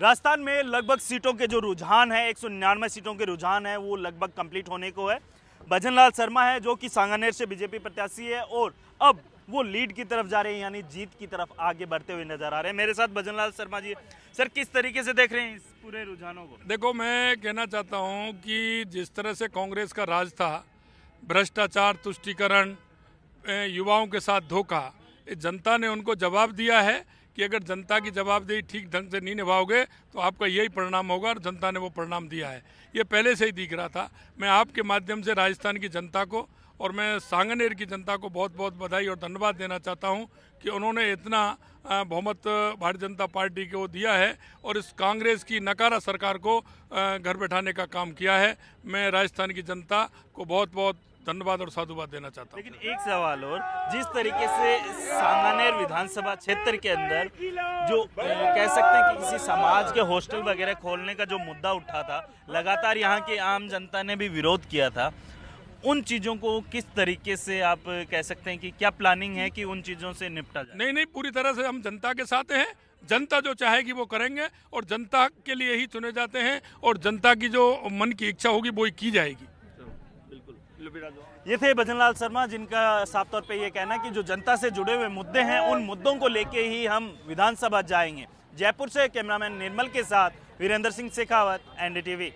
राजस्थान में लगभग सीटों के जो रुझान है एक सीटों के रुझान है वो लगभग कंप्लीट होने को है भजनलाल शर्मा है जो कि सांगानेर से बीजेपी प्रत्याशी है और अब वो लीड की तरफ जा रहे हैं यानी जीत की तरफ आगे बढ़ते हुए नजर आ रहे हैं मेरे साथ भजनलाल शर्मा जी सर किस तरीके से देख रहे हैं इस पूरे रुझानों को देखो मैं कहना चाहता हूँ कि जिस तरह से कांग्रेस का राज था भ्रष्टाचार तुष्टिकरण युवाओं के साथ धोखा जनता ने उनको जवाब दिया है कि अगर जनता की जवाबदेही ठीक ढंग से नहीं निभाओगे तो आपका यही परिणाम होगा और जनता ने वो परिणाम दिया है ये पहले से ही दिख रहा था मैं आपके माध्यम से राजस्थान की जनता को और मैं सांगनेर की जनता को बहुत बहुत बधाई और धन्यवाद देना चाहता हूँ कि उन्होंने इतना बहुमत भारतीय जनता पार्टी को दिया है और इस कांग्रेस की नकारा सरकार को घर बैठाने का काम किया है मैं राजस्थान की जनता को बहुत बहुत धन्यवाद और साधुवाद देना चाहता हूँ लेकिन एक सवाल और जिस तरीके से सांगानेर विधानसभा क्षेत्र के अंदर जो कह सकते हैं कि किसी समाज के हॉस्टल वगैरह खोलने का जो मुद्दा उठा था लगातार यहाँ के आम जनता ने भी विरोध किया था उन चीज़ों को किस तरीके से आप कह सकते हैं कि क्या प्लानिंग है कि उन चीज़ों से निपटा जाए नहीं नहीं पूरी तरह से हम जनता के साथ हैं जनता जो चाहेगी वो करेंगे और जनता के लिए ही चुने जाते हैं और जनता की जो मन की इच्छा होगी वो की जाएगी ये थे भजनलाल शर्मा जिनका साफ तौर पे ये कहना है कि जो जनता से जुड़े हुए मुद्दे हैं उन मुद्दों को लेके ही हम विधानसभा जाएंगे जयपुर से कैमरामैन निर्मल के साथ वीरेंद्र सिंह शेखावत एनडीटीवी